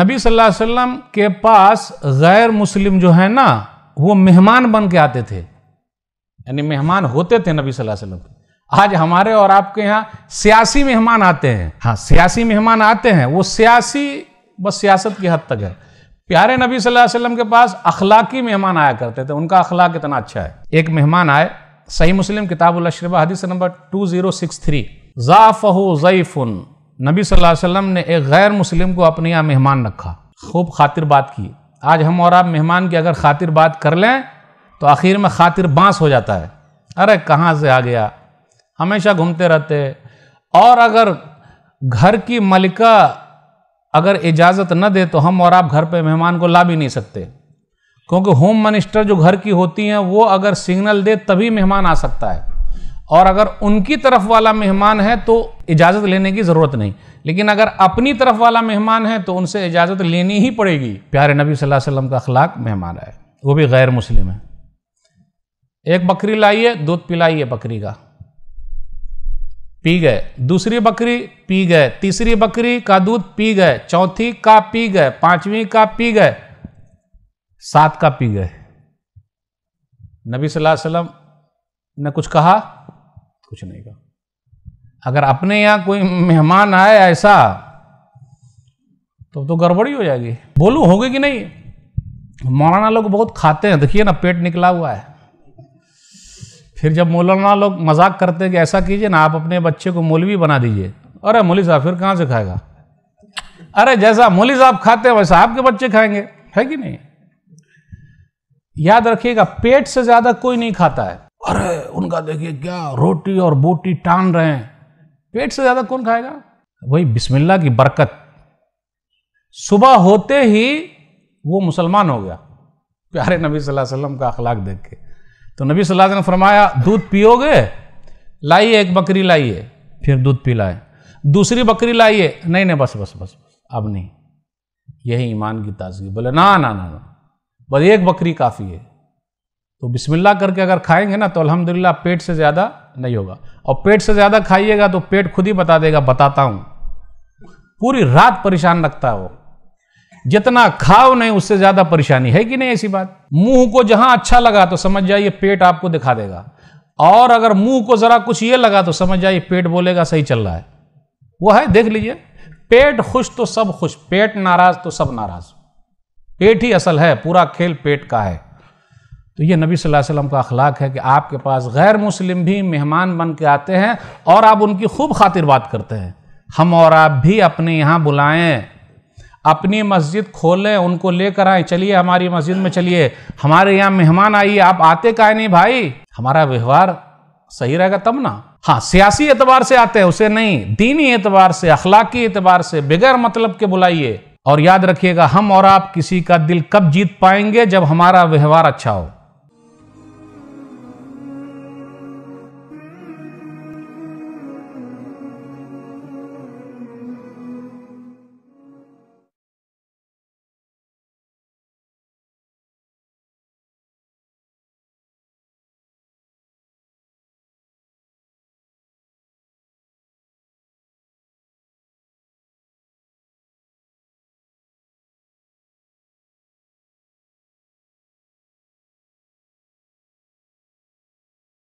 नबी सल्लल्लाहु अलैहि वसल्लम के पास गैर मुस्लिम जो है ना वो मेहमान बन के आते थे यानी मेहमान होते थे नबी सल्लल्लाहु अलैहि वसल्लम के आज हमारे और आपके यहाँ सियासी मेहमान आते हैं हाँ सियासी मेहमान आते हैं वो सियासी बस सियासत की हद तक है प्यारे नबी सल्लल्लाहु अलैहि वसल्लम के पास अखलाकी मेहमान आया करते थे उनका अखलाक इतना अच्छा है एक मेहमान आए सही मुस्लिम किताबुल अशरबा हदीस number two zero six three ज़ाफ़ू नबी सल्लल्लाहु अलैहि वसल्लम ने एक गैर मुस्लिम को अपने यहाँ मेहमान रखा खूब खातिर बात की आज हम और आप मेहमान की अगर खातिर बात कर लें तो आखिर में खातिर बाँस हो जाता है अरे कहाँ से आ गया हमेशा घूमते रहते और अगर घर की मलिका अगर इजाज़त न दे तो हम और आप घर पर मेहमान को ला भी नहीं सकते क्योंकि होम मिनिस्टर जो घर की होती हैं वो अगर सिग्नल दे तभी मेहमान आ सकता है और अगर उनकी तरफ वाला मेहमान है तो इजाज़त लेने की ज़रूरत नहीं लेकिन अगर अपनी तरफ वाला मेहमान है तो उनसे इजाज़त लेनी ही पड़ेगी प्यारे नबी सल्लल्लाहु अलैहि वसल्लम का अखलाक मेहमान आए वो भी गैर मुस्लिम है एक बकरी लाइए दूध पिलाइए बकरी का पी गए दूसरी बकरी पी गए तीसरी बकरी का दूध पी गए चौथी का पी गए पांचवी का पी गए सात का पी गए नबी सल्लल्लाहु अलैहि वसल्लम न कुछ कहा कुछ नहीं कहा अगर अपने यहां कोई मेहमान आए ऐसा तो तो गड़बड़ी हो जाएगी बोलू होगी कि नहीं मौलाना लोग बहुत खाते हैं देखिए ना पेट निकला हुआ है फिर जब मौलाना लोग मजाक करते हैं कि ऐसा कीजिए ना आप अपने बच्चे को मौलवी बना दीजिए अरे मौली साहब फिर कहाँ से खाएगा अरे जैसा मौली साहब खाते हैं वैसा आपके बच्चे खाएंगे है कि नहीं याद रखिएगा पेट से ज़्यादा कोई नहीं खाता है अरे उनका देखिए क्या रोटी और बोटी टान रहे हैं पेट से ज़्यादा कौन खाएगा वही बिस्मिल्लाह की बरकत सुबह होते ही वो मुसलमान हो गया प्यारे नबी सल्लल्लाहु अलैहि वसल्लम का अखलाक देख के तो नबी सल्लल्लाहु अलैहि वसल्लम ने फरमाया दूध पियोगे लाइए एक बकरी लाइए फिर दूध पिलाए दूसरी बकरी लाइए नहीं नहीं बस बस बस अब नहीं यही ईमान की ताजगी बोले ना ना ना बस एक बकरी काफ़ी है तो बिस्मिल्लाह करके अगर खाएंगे ना तो अलहमदिल्ला पेट से ज़्यादा नहीं होगा और पेट से ज़्यादा खाइएगा तो पेट खुद ही बता देगा बताता हूँ पूरी रात परेशान रखता है वो जितना खाओ नहीं उससे ज़्यादा परेशानी है कि नहीं ऐसी बात मुंह को जहाँ अच्छा लगा तो समझ जाइए पेट आपको दिखा देगा और अगर मुंह को ज़रा कुछ ये लगा तो समझ जाइए पेट बोलेगा सही चल रहा है वो है देख लीजिए पेट खुश तो सब खुश पेट नाराज तो सब नाराज पेट ही असल है पूरा खेल पेट का है तो ये नबी सल्लल्लाहु अलैहि वसल्लम का अखलाक है कि आपके पास गैर मुस्लिम भी मेहमान बन के आते हैं और आप उनकी खूब खातिर बात करते हैं हम और आप भी अपने यहाँ बुलाएं अपनी मस्जिद खोलें उनको लेकर आए चलिए हमारी मस्जिद में चलिए हमारे यहाँ मेहमान आइए आप आते का नहीं भाई हमारा व्यवहार सही रहेगा तब ना हाँ सियासी एतबार से आते हैं उसे नहीं दीनी एतबार से अखलाकी एतबार से बगैर मतलब के बुलाइए और याद रखिएगा हम और आप किसी का दिल कब जीत पाएंगे जब हमारा व्यवहार अच्छा हो